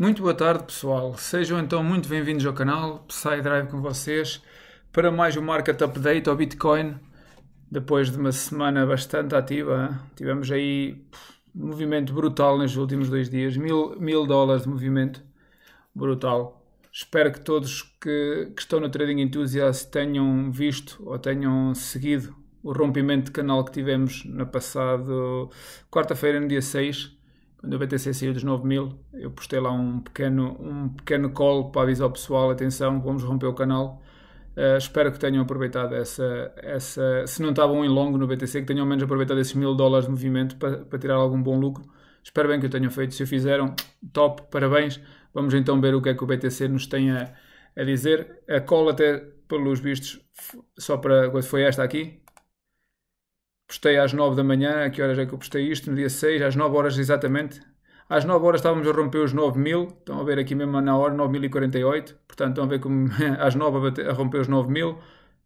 Muito boa tarde, pessoal. Sejam então muito bem-vindos ao canal PsyDrive com vocês para mais um market update ao Bitcoin. Depois de uma semana bastante ativa, tivemos aí um movimento brutal nos últimos dois dias mil, mil dólares de movimento brutal. Espero que todos que, que estão no Trading Enthusiast tenham visto ou tenham seguido o rompimento de canal que tivemos na passada quarta-feira, no dia 6 quando o BTC saiu dos 9 mil, eu postei lá um pequeno, um pequeno call para avisar o pessoal, atenção, vamos romper o canal. Uh, espero que tenham aproveitado essa, essa. Se não estavam em longo no BTC, que tenham ao menos aproveitado esses mil dólares de movimento para, para tirar algum bom lucro. Espero bem que o tenham feito. Se o fizeram, top, parabéns. Vamos então ver o que é que o BTC nos tem a, a dizer. A call, até pelos vistos, só para. Foi esta aqui, postei às 9 da manhã, a que horas é que eu postei isto? No dia 6, às 9 horas exatamente. Às 9 horas estávamos a romper os 9 mil, estão a ver aqui mesmo na hora, 9.048, portanto estão a ver como às 9 a, bater, a romper os 9 mil.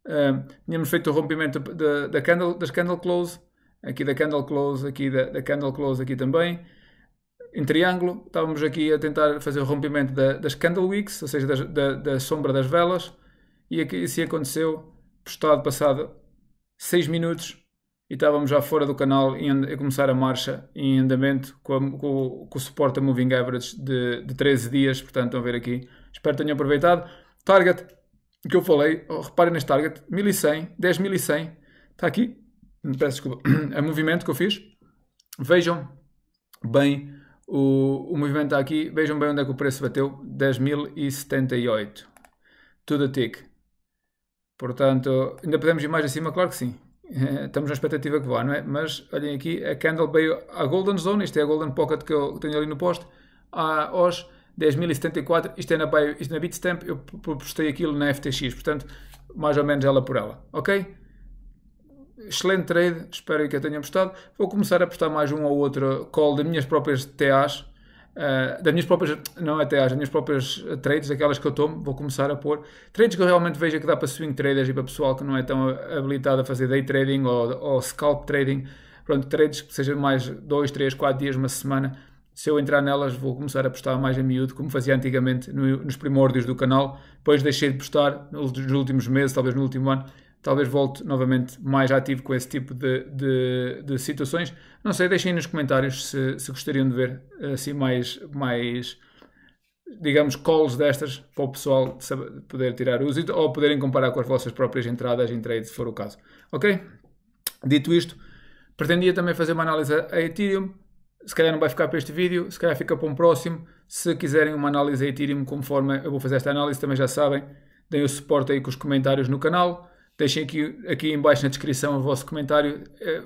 Uh, tínhamos feito o rompimento da, candle, das candle close, aqui da candle close, aqui da, da, candle close aqui também, em triângulo, estávamos aqui a tentar fazer o rompimento da, das candle wicks, ou seja, da, da, sombra das velas, e aqui, assim aconteceu, postado passado 6 minutos, e estávamos já fora do canal a começar a marcha em andamento com, a, com, com o suporte a Moving Average de, de 13 dias, portanto estão a ver aqui. Espero que tenham aproveitado. Target que eu falei, oh, reparem neste target, 1100, 10.100, está aqui, peço desculpa, a movimento que eu fiz. Vejam bem o, o movimento está aqui, vejam bem onde é que o preço bateu, 10.078, tudo a tick. Portanto, ainda podemos ir mais acima? Claro que sim, eh, estamos na expectativa que vá, não é? Mas olhem aqui, a candle veio à Golden Zone, isto é a Golden Pocket que eu tenho ali no posto, aos 10.074, isto é na, isto é na Bitstamp, eu postei aquilo na FTX, portanto, mais ou menos ela por ela, ok? Excelente trade, espero que eu tenham gostado. Vou começar a postar mais um ou outro call das minhas próprias TAs, eh, das minhas próprias, não até às minhas próprias eh, trades, aquelas que eu tomo, vou começar a pôr trades que eu realmente vejo que dá para swing traders e para pessoal que não é tão habilitado a fazer day trading ou, ou scalp trading, pronto, trades que sejam mais 2, 3, 4 dias, uma semana. Se eu entrar nelas, vou começar a postar mais a miúdo, como fazia antigamente no, nos primórdios do canal. Depois deixei de postar nos últimos meses, talvez no último ano, talvez volte novamente mais ativo com esse tipo de, de, de situações. Não sei, deixem nos comentários se, se, gostariam de ver assim mais, mais digamos, calls destas para o pessoal saber, poder tirar uso ou poderem comparar com as vossas próprias entradas em trade, se for o caso. Ok? Dito isto, pretendia também fazer uma análise a Ethereum. Se calhar não vai ficar para este vídeo, se calhar fica para um próximo. Se quiserem uma análise a Ethereum, conforme eu vou fazer esta análise, também já sabem, deem o suporte aí com os comentários no canal. Deixem aqui, aqui em na descrição o vosso comentário.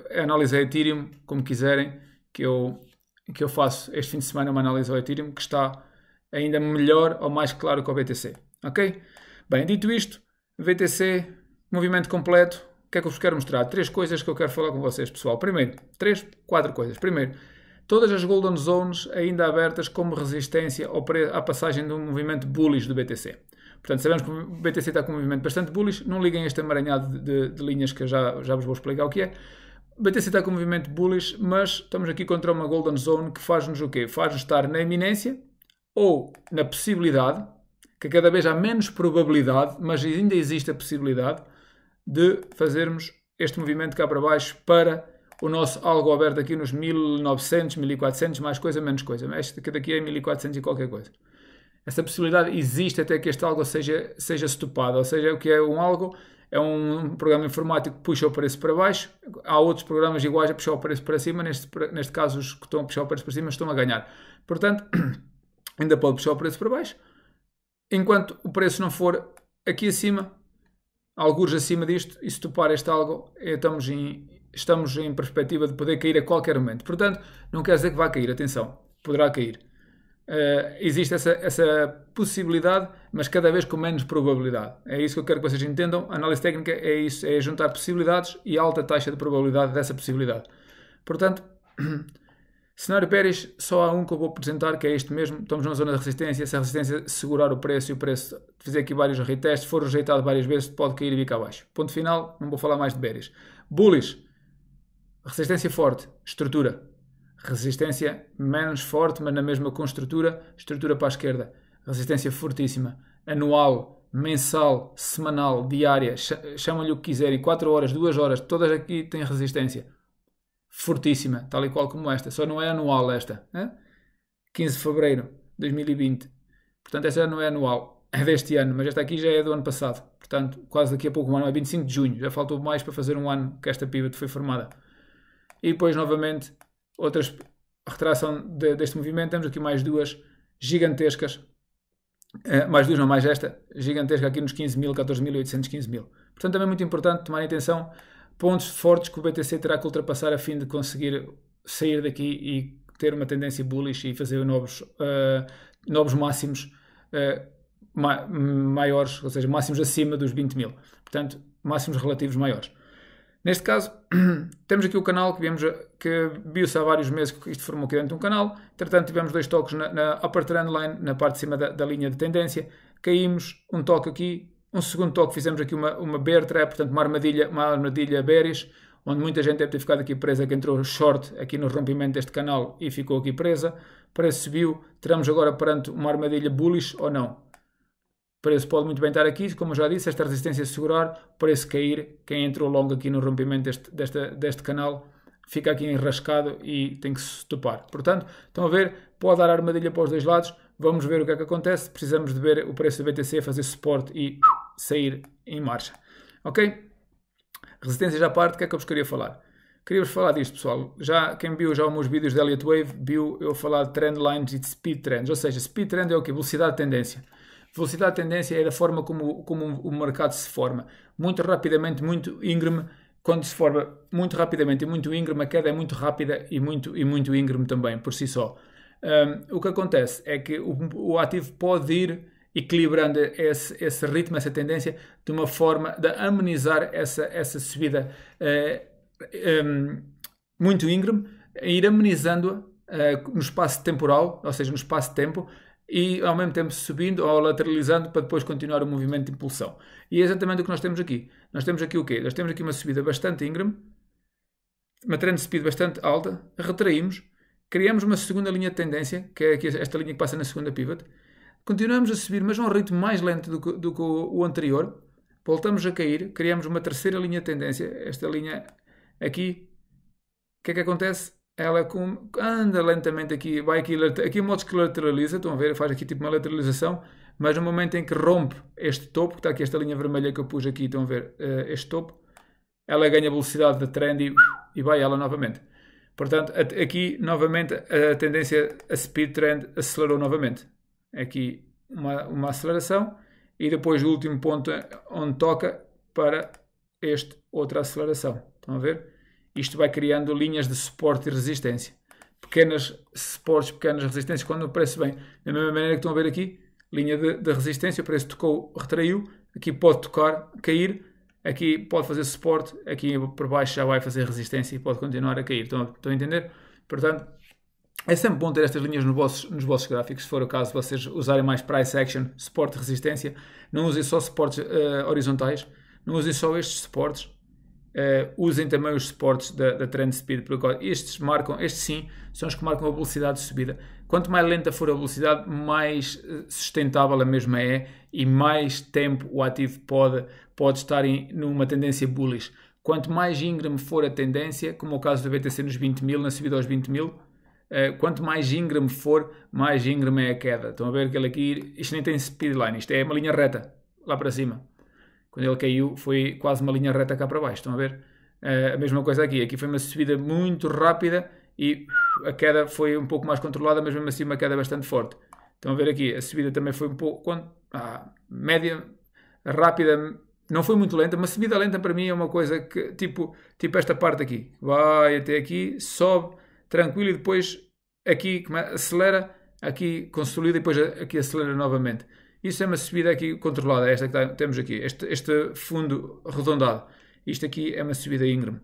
A eh, análise a Ethereum, como quiserem, que eu, que eu faço este fim de semana uma análise ao Ethereum, que está ainda melhor ou mais claro que o BTC. Ok? Bem, dito isto, BTC, movimento completo, o que é que eu vos quero mostrar? Três coisas que eu quero falar com vocês, pessoal. Primeiro, três, quatro coisas. Primeiro, todas as Golden Zones ainda abertas como resistência à passagem de um movimento bullish do BTC. Portanto, sabemos que o BTC está com um movimento bastante bullish. Não liguem este amaranhado de, de, de linhas que eu já, já vos vou explicar o que é. BTC está com um movimento bullish, mas estamos aqui contra uma golden zone que faz-nos o quê? Faz-nos estar na iminência ou na possibilidade, que cada vez há menos probabilidade, mas ainda existe a possibilidade de fazermos este movimento cá para baixo para o nosso algo aberto aqui nos 1900, 1400, mais coisa, menos coisa. Este daqui é 1400 e qualquer coisa. Essa possibilidade existe até que este algo seja, seja estupado, Ou seja, o que é um algo? É um programa informático que puxa o preço para baixo. Há outros programas iguais a puxar o preço para cima. Neste, neste caso, os que estão a puxar o preço para cima estão a ganhar. Portanto, ainda pode puxar o preço para baixo. Enquanto o preço não for aqui acima, alguns acima disto, e se topar este algo, é, estamos em, estamos em perspectiva de poder cair a qualquer momento. Portanto, não quer dizer que vá cair, atenção, poderá cair. Eh, existe essa, essa possibilidade, mas cada vez com menos probabilidade. É isso que eu quero que vocês entendam. análise técnica é isso, é juntar possibilidades e alta taxa de probabilidade dessa possibilidade. Portanto, cenário Pérez, só há um que eu vou apresentar, que é este mesmo. Estamos numa zona de resistência, se a resistência segurar o preço e o preço fizer aqui vários retestes, for rejeitado várias vezes, pode cair e vir cá abaixo. Ponto final, não vou falar mais de Pérez. Bullish, resistência forte, estrutura. Resistência menos forte, mas na mesma construtura, estrutura para a esquerda. Resistência fortíssima. Anual, mensal, semanal, diária, chamam-lhe o que quiserem, 4 horas, 2 horas, todas aqui têm resistência. Fortíssima, tal e qual como esta. Só não é anual esta. 15 de fevereiro de 2020. Portanto, esta não é anual, é deste ano, mas esta aqui já é do ano passado. Portanto, quase daqui a pouco, um ano, é 25 de junho. Já faltou mais para fazer um ano que esta pivot foi formada. E depois, novamente, outras retração de, deste movimento. Temos aqui mais duas gigantescas, eh, mais duas, não mais esta, gigantesca aqui nos 15 mil, 14 mil e 815 mil. Portanto, também é muito importante tomar atenção pontos fortes que o BTC terá que ultrapassar a fim de conseguir sair daqui e ter uma tendência bullish e fazer novos, uh, novos máximos uh, ma maiores, ou seja, máximos acima dos 20 mil. Portanto, máximos relativos maiores. Neste caso, temos aqui o canal que, vimos, que viu-se há vários meses que isto formou aqui dentro de um canal. Entretanto, tivemos dois toques na, na upper trend line, na parte de cima da, da, linha de tendência. Caímos, um toque aqui, um segundo toque fizemos aqui uma, uma bear trap, portanto uma armadilha, uma armadilha bearish, onde muita gente deve ter ficado aqui presa, que entrou short aqui no rompimento deste canal e ficou aqui presa. Preço subiu, teremos agora perante uma armadilha bullish ou não? preço pode muito bem estar aqui, como já disse, esta resistência se segurar, preço cair, quem entrou longo aqui no rompimento deste, desta, deste canal fica aqui enrascado e tem que se topar. Portanto, estão a ver, pode dar armadilha para os dois lados, vamos ver o que é que acontece, precisamos de ver o preço do BTC fazer suporte e sair em marcha. Ok? Resistências à parte, o que é que eu vos queria falar? Queria-vos falar disto, pessoal. Já, quem viu já os meus vídeos da Elliott Wave, viu eu falar de trend lines e de speed trends. Ou seja, speed trend é o que? Velocidade de tendência. Velocidade de tendência é da forma como, como o mercado se forma. Muito rapidamente, muito íngreme. Quando se forma muito rapidamente e muito íngreme, a queda é muito rápida e muito, e muito íngreme também, por si só. Um, o que acontece é que o, o ativo pode ir equilibrando esse, esse, ritmo, essa tendência, de uma forma de amenizar essa, essa subida uh, eh, um, muito íngreme, ir amenizando-a eh, no espaço temporal, ou seja, no espaço-tempo, e ao mesmo tempo subindo ou lateralizando para depois continuar o movimento de impulsão. E é exatamente o que nós temos aqui. Nós temos aqui o quê? Nós temos aqui uma subida bastante íngreme, uma trend speed bastante alta, retraímos, criamos uma segunda linha de tendência, que é aqui esta linha que passa na segunda pivot, continuamos a subir, mas a um ritmo mais lento do que, do que o, o anterior, voltamos a cair, criamos uma terceira linha de tendência, esta linha aqui, o que é que acontece? ela é com, anda lentamente aqui, vai aqui, aqui modo que lateraliza, estão a ver, faz aqui tipo uma lateralização, mas no momento em que rompe este topo, que está aqui esta linha vermelha que eu pus aqui, estão a ver, eh, este topo, ela ganha velocidade de trend e, e vai ela novamente. Portanto, aqui novamente a tendência a speed trend acelerou novamente. Aqui uma, uma aceleração e depois o último ponto onde toca para este outra aceleração. Estão a ver? Isto vai criando linhas de suporte e resistência. Pequenas suportes, pequenas resistências, quando o preço vem. Da mesma maneira que estão a ver aqui, linha de, de resistência, o preço tocou, retraiu, aqui pode tocar, cair, aqui pode fazer suporte, aqui por baixo já vai fazer resistência e pode continuar a cair. Estão, a, estão a entender? Portanto, é sempre bom ter estas linhas nos vossos, nos vossos gráficos, se for o caso vocês usarem mais price action, suporte resistência. Não usem só suportes uh, horizontais, não usem só estes suportes, Uh, usem também os suportes da, da Trend Speed, porque estes marcam, estes sim, são os que marcam a velocidade de subida. Quanto mais lenta for a velocidade, mais eh, sustentável a mesma é e mais tempo o ativo pode, pode estar em, numa tendência bullish. Quanto mais íngreme for a tendência, como o caso do BTC nos 20 mil, na subida aos 20 mil, uh, quanto mais íngreme for, mais íngreme é a queda. Estão a ver que ele aqui, isto nem tem speedline, isto é uma linha reta, lá para cima. Quando ele caiu, foi quase uma linha reta cá para baixo. Estão a ver? Uh, a mesma coisa aqui. Aqui foi uma subida muito rápida e a queda foi um pouco mais controlada, mas mesmo assim uma queda bastante forte. Estão a ver aqui, a subida também foi um pouco ah, média, rápida, não foi muito lenta. Uma subida lenta para mim é uma coisa que, tipo, tipo esta parte aqui, vai até aqui, sobe tranquilo e depois aqui é, acelera, aqui consolida e depois aqui acelera novamente. Isso é uma subida aqui controlada, é esta que temos aqui. Este, este fundo arredondado. Isto aqui é uma subida íngreme.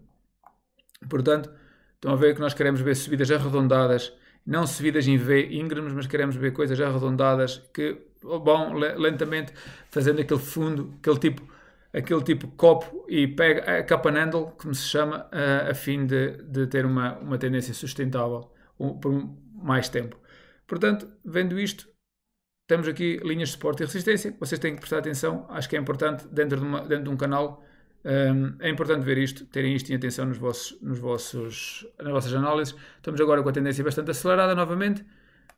Portanto, estão a ver que nós queremos ver subidas arredondadas, não subidas em V íngremes, mas queremos ver coisas arredondadas que vão lentamente fazendo aquele fundo, aquele tipo, aquele tipo copo e pega a capa handle, como se chama, a, a fim de, de ter uma, uma tendência sustentável um, por mais tempo. Portanto, vendo isto, temos aqui linhas de suporte e resistência, vocês têm que prestar atenção, acho que é importante dentro de, uma, dentro de um canal, um, é importante ver isto, terem isto em atenção nos vossos, nos vossos, nas vossas análises. Estamos agora com a tendência bastante acelerada novamente,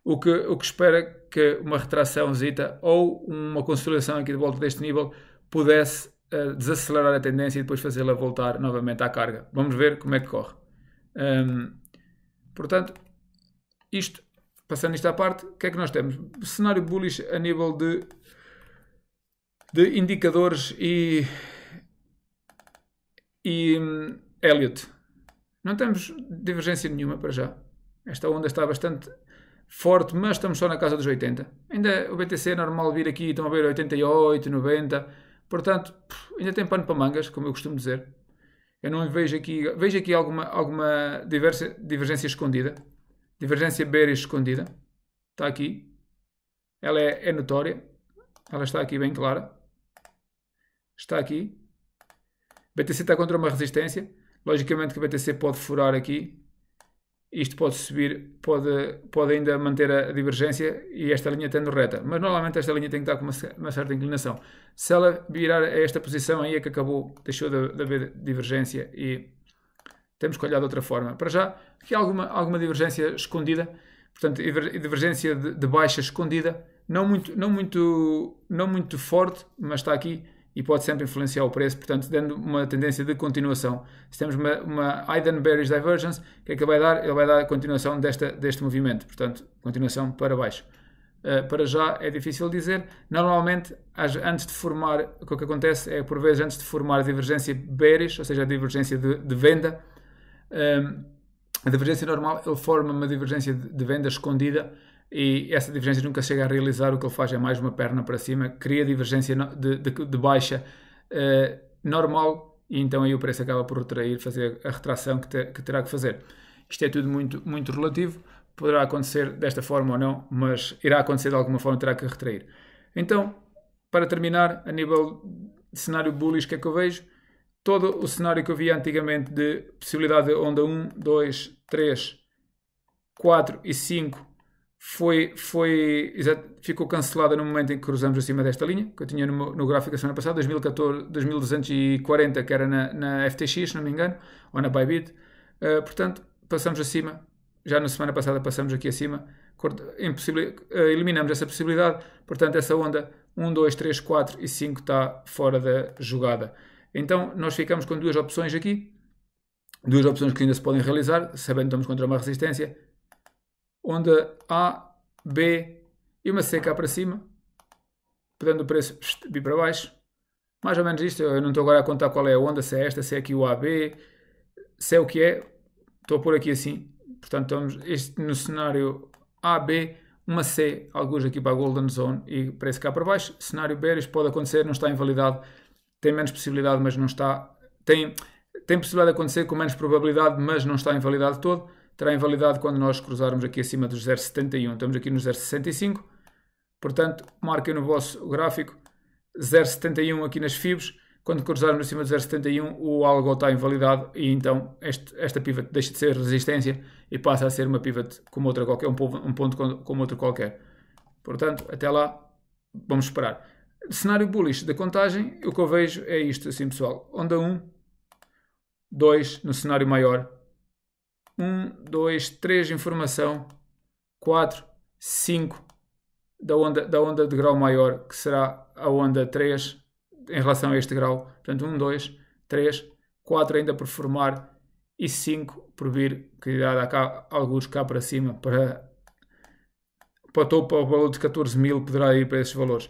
o que, o que espera que uma retração zita ou uma consolidação aqui de volta deste nível pudesse uh, desacelerar a tendência e depois fazê-la voltar novamente à carga. Vamos ver como é que corre. Um, portanto, isto Passando isto à parte, o que é que nós temos? Cenário bullish a nível de, de indicadores e, e um, Elliot. Não temos divergência nenhuma para já. Esta onda está bastante forte, mas estamos só na casa dos 80. Ainda o BTC é normal vir aqui, estão a ver 88, 90. Portanto, ainda tem pano para mangas, como eu costumo dizer. Eu não vejo aqui, vejo aqui alguma, alguma divergência escondida Divergência bearish escondida. Está aqui. Ela é, é notória. Ela está aqui bem clara. Está aqui. BTC está contra uma resistência. Logicamente que o BTC pode furar aqui. Isto pode subir, pode, pode ainda manter a divergência e esta linha tendo reta. Mas normalmente esta linha tem que estar com uma, uma certa inclinação. Se ela virar a esta posição, aí é que acabou, deixou de, de haver divergência e temos que olhar de outra forma. Para já, aqui há alguma, alguma divergência escondida, portanto, divergência de, de baixa escondida, não muito, não, muito, não muito forte, mas está aqui e pode sempre influenciar o preço, portanto, dando uma tendência de continuação. Se temos uma, uma Aiden Bearish Divergence, o que é que ele vai dar? Ele vai dar a continuação desta, deste movimento, portanto, continuação para baixo. Uh, para já é difícil dizer. Normalmente, as, antes de formar, o é que, acontece é, por vezes, antes de formar a divergência bearish, ou seja, a divergência de, de venda, a divergência normal ele forma uma divergência de venda escondida e essa divergência nunca chega a realizar. O que ele faz é mais uma perna para cima, cria divergência de, de, de baixa uh, normal e então aí o preço acaba por retrair, fazer a retração que, que, terá que fazer. Isto é tudo muito, muito relativo, poderá acontecer desta forma ou não, mas irá acontecer de alguma forma, terá que retrair. Então, para terminar, a nível de cenário bullish, que é que eu vejo? todo o cenário que eu vi antigamente de possibilidade de onda 1, 2, 3, 4 e 5 foi, foi, ficou cancelada no momento em que cruzamos acima desta linha, que eu tinha no, no gráfico a semana passada, 2014, 2240, que era na, na FTX, se não me engano, ou na Bybit. Uh, portanto, passamos acima, já na semana passada passamos aqui acima, uh, eliminamos essa possibilidade, portanto, essa onda 1, 2, 3, 4 e 5 está fora da jogada. Então, nós ficamos com duas opções aqui, duas opções que ainda se podem realizar, sabendo que estamos contra uma resistência, onde A, B e uma C cá para cima, podendo o preço vir para baixo. Mais ou menos isto, eu não estou agora a contar qual é a onda, se é esta, se é aqui o AB, se é o que é, estou a pôr aqui assim. Portanto, estamos este, no cenário AB, uma C, alguns aqui para a Golden Zone e preço cá para baixo. Cenário bearish pode acontecer, não está invalidado tem menos possibilidade, mas não está. Tem, tem possibilidade de acontecer com menos probabilidade, mas não está invalidado todo. Terá invalidado quando nós cruzarmos aqui acima dos 0,71. Estamos aqui no 0,65. Portanto, marquem no vosso gráfico 0,71 aqui nas FIBs. Quando cruzarmos acima de 0,71, o algo está invalidado e então este, esta pivot deixa de ser resistência e passa a ser uma pivot como outra qualquer, um ponto como outro qualquer. Portanto, até lá, vamos esperar cenário bullish da contagem, o que eu vejo é isto assim, pessoal. Onda 1, 2 no cenário maior, 1, 2, 3 informação, 4, 5 da onda, da onda de grau maior, que será a onda 3 em relação a este grau. Portanto, 1, 2, 3, 4 ainda por formar e 5 por vir, que irá dar cá, alguns cá para cima, para, para o topo, ao valor de 14 mil, poderá ir para esses valores.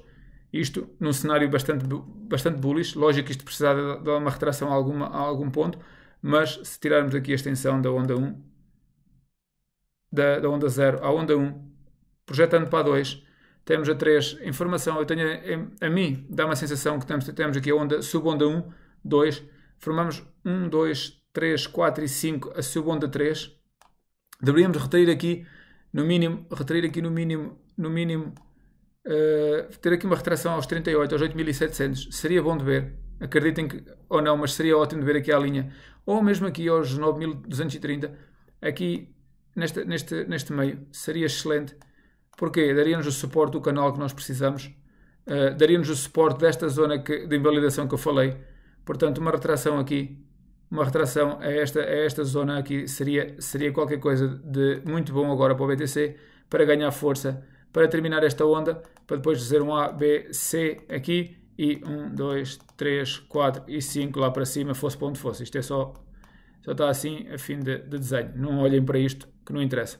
Isto num cenário bastante, bastante bullish. Lógico que isto precisava de uma retração a, alguma, a algum ponto, mas se tirarmos aqui a extensão da onda 1, da, da onda 0 à onda 1, projetando para a 2, temos a 3 informação. Eu tenho, a, a mim dá uma sensação que temos, temos aqui a onda, subonda 1, 2, formamos 1, 2, 3, 4 e 5, a subonda 3. Deveríamos retrair aqui, no mínimo, retrair aqui no mínimo, no mínimo uh, ter aqui uma retração aos 38, aos 8.700, seria bom de ver. Acreditem que, ou não, mas seria ótimo de ver aqui a linha. Ou mesmo aqui aos 9.230, aqui neste, neste, neste meio, seria excelente. Porque daria-nos o suporte do canal que nós precisamos, uh, daria-nos o suporte desta zona que, de invalidação que eu falei. Portanto, uma retração aqui, uma retração a esta, a esta zona aqui seria, seria qualquer coisa de muito bom agora para o BTC, para ganhar força para terminar esta onda, para depois fazer um A, B, C aqui e 1, 2, 3, 4 e 5 lá para cima, fosse para onde fosse. Isto é só, só está assim a fim de, de desenho. Não olhem para isto, que não interessa.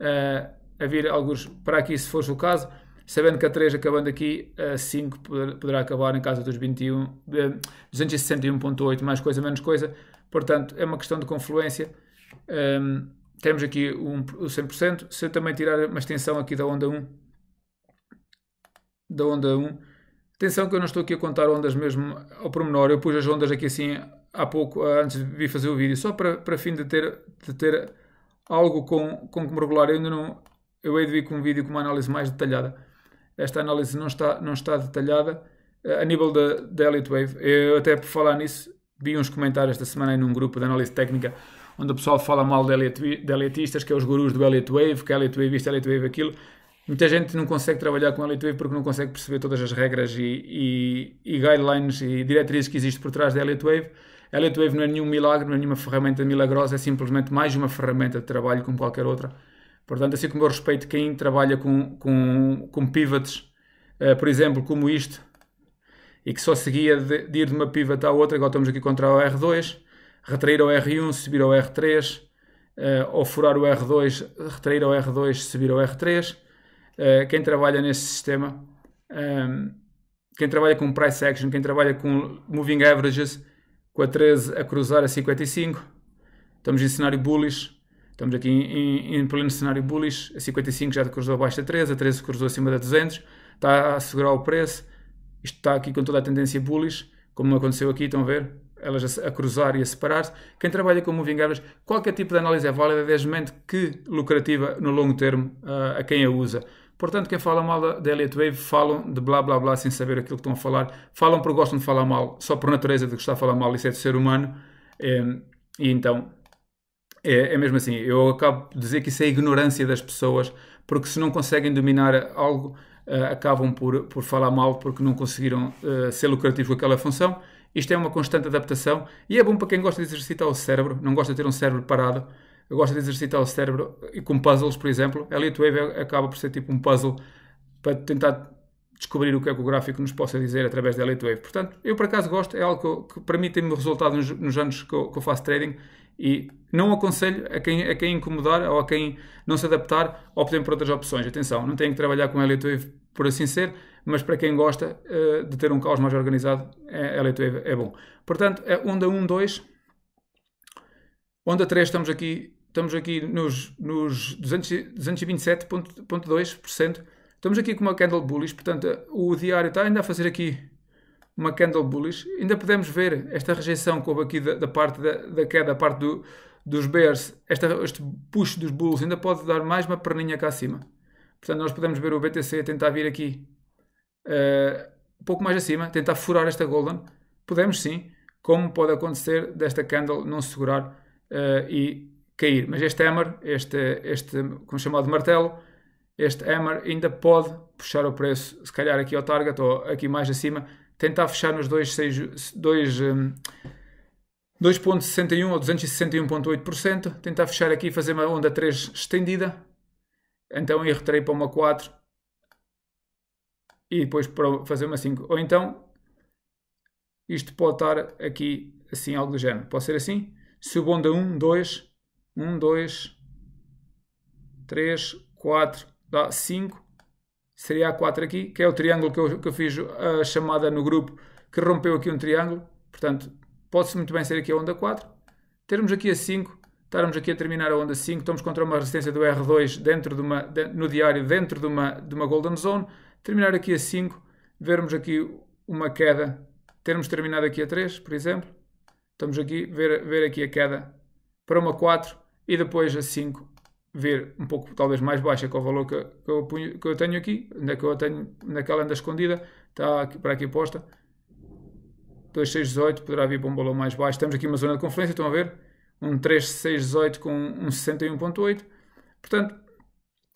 Uh, a vir alguns para aqui, se for o caso, sabendo que a 3 acabando aqui, a 5 poderá acabar em casa dos 21, 261.8, mais coisa, menos coisa. Portanto, é uma questão de confluência. Um, ah, temos aqui um, o 100%. Se eu também tirar uma extensão aqui da onda 1, da onda 1, atenção que eu não estou aqui a contar ondas mesmo ao pormenor, eu pus as ondas aqui assim há pouco, ah, antes de vir fazer o vídeo, só para, para fim de ter, de ter algo com, com como regular. Eu ainda não, eu hei de vir com um vídeo com uma análise mais detalhada. Esta análise não está, não está detalhada ah, a nível da, Elite Wave. Eu até por falar nisso, vi uns comentários esta semana em um grupo de análise técnica onde o pessoal fala mal de, elit de elitistas, que é os gurus do Elite Wave, que é Elite Wave isto, Elite Wave aquilo. Muita gente não consegue trabalhar com Elite Wave porque não consegue perceber todas as regras e, e, e guidelines e diretrizes que existem por trás da Elite Wave. A Elite Wave não é nenhum milagre, não é nenhuma ferramenta milagrosa, é simplesmente mais uma ferramenta de trabalho como qualquer outra. Portanto, assim como eu respeito quem trabalha com, com, com pivots, uh, por exemplo, como isto, e que só seguia de, de, ir de uma pivot à outra, agora estamos aqui contra o R2, retrair ao R1, subir ao R3, uh, eh, ou furar o R2, retrair ao R2, subir ao R3. Uh, eh, quem trabalha neste sistema, um, ehm, quem trabalha com price action, quem trabalha com moving averages, com a 13 a cruzar a 55, estamos em cenário bullish, estamos aqui em, em, em pleno cenário bullish, a 55 já cruzou abaixo da 13, a 13 cruzou acima da 200, está a segurar o preço, isto está aqui com toda a tendência bullish, como aconteceu aqui, estão a ver? elas a, cruzar e a separar-se. Quem trabalha com moving average, qualquer tipo de análise é válida, desde que lucrativa no longo termo uh, a quem a usa. Portanto, quem fala mal da Elliott Wave falam de blá blá blá sem saber aquilo que estão a falar, falam porque gostam de falar mal, só por natureza de gostar de falar mal, isso é de ser humano. É, e então é, é, mesmo assim. Eu acabo de dizer que isso é a ignorância das pessoas, porque se não conseguem dominar algo, uh, acabam por, por falar mal porque não conseguiram uh, ser lucrativos com aquela função. Isto é uma constante adaptação e é bom para quem gosta de exercitar o cérebro, não gosta de ter um cérebro parado. gosta de exercitar o cérebro e com puzzles, por exemplo. A Wave é, acaba por ser tipo um puzzle para tentar descobrir o que é que o gráfico nos possa dizer através da Elite Wave. Portanto, eu por acaso gosto, é algo que, que para mim tem-me resultado nos, nos anos que eu, que eu faço trading e não aconselho a quem, a quem incomodar ou a quem não se adaptar, optem por outras opções. Atenção, não tem que trabalhar com L2 por assim ser, mas para quem gosta uh, de ter um caos mais organizado, a é, L2 é bom. Portanto, a é onda 1, 2, onda 3, estamos aqui, estamos aqui nos, nos 227,2%. Estamos aqui com uma candle bullish, portanto, o diário está ainda a fazer aqui uma candle bullish, ainda podemos ver esta rejeição que houve aqui da, da parte da, da, queda, da parte do, dos bears, esta, este push dos bulls ainda pode dar mais uma perninha cá acima. Portanto, nós podemos ver o BTC tentar vir aqui uh, um pouco mais acima, tentar furar esta golden. Podemos sim, como pode acontecer desta candle não segurar uh, e cair. Mas este hammer, este, este como chamado martelo, este hammer ainda pode puxar o preço, se calhar aqui ao target ou aqui mais acima, tentar fechar nos 2,61 hum, ou 261,8%, tentar fechar aqui e fazer uma onda 3 estendida, então eu retirei para uma 4 e depois para fazer uma 5. Ou então, isto pode estar aqui assim, algo do género. Pode ser assim, subo onda 1, 2, 1, 2, 3, 4, dá 5, seria a 4 aqui, que é o triângulo que eu, que eu fiz a chamada no grupo, que rompeu aqui um triângulo, portanto, pode-se muito bem ser aqui a onda 4. Termos aqui a 5, estarmos aqui a terminar a onda 5, estamos contra uma resistência do R2 dentro de uma, de, no diário, dentro de uma, de uma golden zone, terminar aqui a 5, vermos aqui uma queda, termos terminado aqui a 3, por exemplo, estamos aqui, ver, ver aqui a queda para uma 4 e depois a 5 ver um pouco talvez mais baixa que o valor que, que, eu, que eu, tenho aqui, onde é que eu tenho, naquela anda escondida, está aqui, para aqui posta. 2618 poderá vir para um valor mais baixo. Temos aqui uma zona de conferência, estão a ver? Um 3618 com um 61.8. Portanto,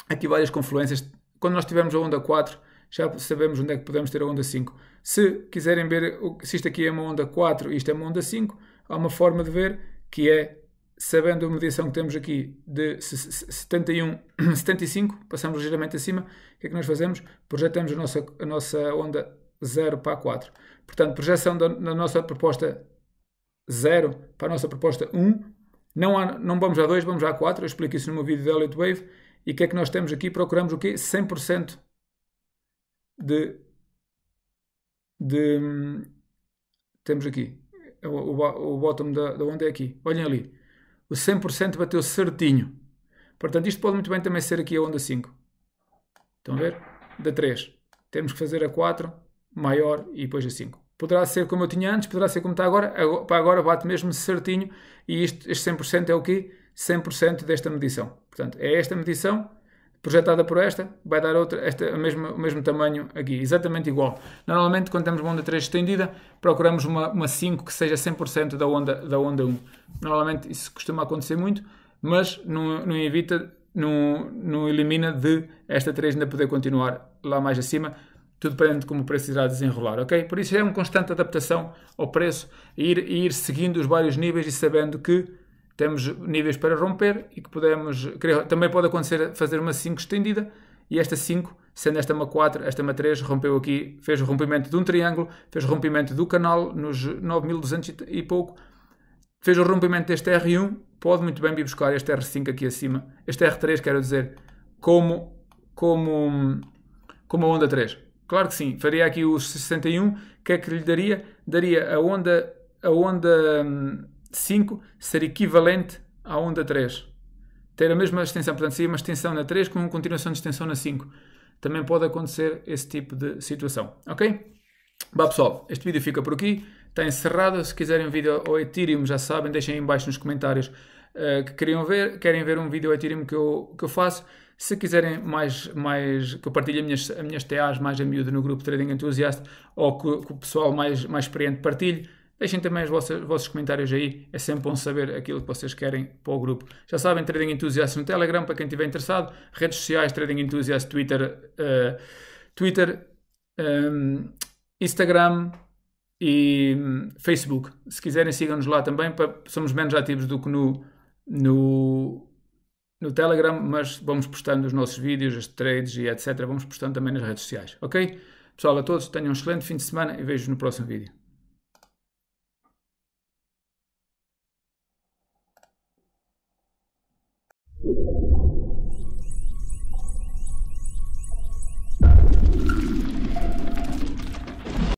aqui várias confluências. Quando nós tivermos a onda 4, já sabemos onde é que podemos ter a onda 5. Se quiserem ver se isto aqui é uma onda 4 e isto é uma onda 5, há uma forma de ver que é sabendo a mediação que temos aqui de 71, 75, passamos ligeiramente acima, o que é que nós fazemos? Projetamos a nossa, a nossa onda 0 para a 4. Portanto, projeção da, da, nossa proposta 0 para a nossa proposta 1. Não, há, não vamos a 2, vamos a 4. Eu explico isso no meu vídeo da Elliott Wave. E o que é que nós temos aqui? Procuramos o quê? 100% de, de... Hum, temos aqui. O, o, o bottom da, da onda é aqui. Olhem ali o 100% bateu certinho. Portanto, isto pode muito bem também ser aqui a onda 5. Estão a ver? Da 3. Temos que fazer a 4 maior e depois a 5. Poderá ser como eu tinha antes, poderá ser como está agora. Para agora bate mesmo certinho e isto, este 100% é o quê? 100% desta medição. Portanto, é esta medição projetada por esta, vai dar outra, esta, a o mesmo tamanho aqui, exatamente igual. Normalmente, quando temos uma onda 3 estendida, procuramos uma, uma 5 que seja 100% da onda, da onda 1. Normalmente, isso costuma acontecer muito, mas não, não evita, não, não elimina de esta 3 ainda poder continuar lá mais acima, tudo depende de como o preço irá desenrolar, ok? Por isso é uma constante adaptação ao preço, ir, ir seguindo os vários níveis e sabendo que temos níveis para romper e que podemos. Também pode acontecer fazer uma 5 estendida e esta 5, sendo esta uma 4, esta uma 3, rompeu aqui, fez o rompimento de um triângulo, fez o rompimento do canal nos 9200 e pouco, fez o rompimento deste R1, pode muito bem vir buscar este R5 aqui acima, este R3, quero dizer, como, como, como a onda 3. Claro que sim, faria aqui o 61, o que é que lhe daria? Daria a onda, a onda hum, 5 ser equivalente à onda 3. Ter a mesma extensão, portanto, seria uma extensão na 3 com uma continuação de extensão na 5. Também pode acontecer esse tipo de situação, ok? Bom, pessoal, este vídeo fica por aqui, está encerrado. Se quiserem um vídeo ao Ethereum, já sabem, deixem aí embaixo nos comentários uh, que queriam ver, querem ver um vídeo ao Ethereum que eu, que eu faço. Se quiserem mais, mais que eu partilhe as minhas, as minhas TAs mais a miúdo no grupo Trading Enthusiast ou que, que o pessoal mais, mais experiente partilhe, Deixem também os vossos, vossos, comentários aí, é sempre bom saber aquilo que vocês querem para o grupo. Já sabem, Trading Enthusiast no Telegram, para quem estiver interessado, redes sociais, Trading Enthusiast, Twitter, uh, Twitter um, ehm, Instagram e hum, Facebook. Se quiserem, sigam-nos lá também, para, somos menos ativos do que no, no, no Telegram, mas vamos postando os nossos vídeos, os trades e etc. Vamos postando também nas redes sociais, ok? Pessoal, a todos, tenham um excelente fim de semana e vejo-vos no próximo vídeo.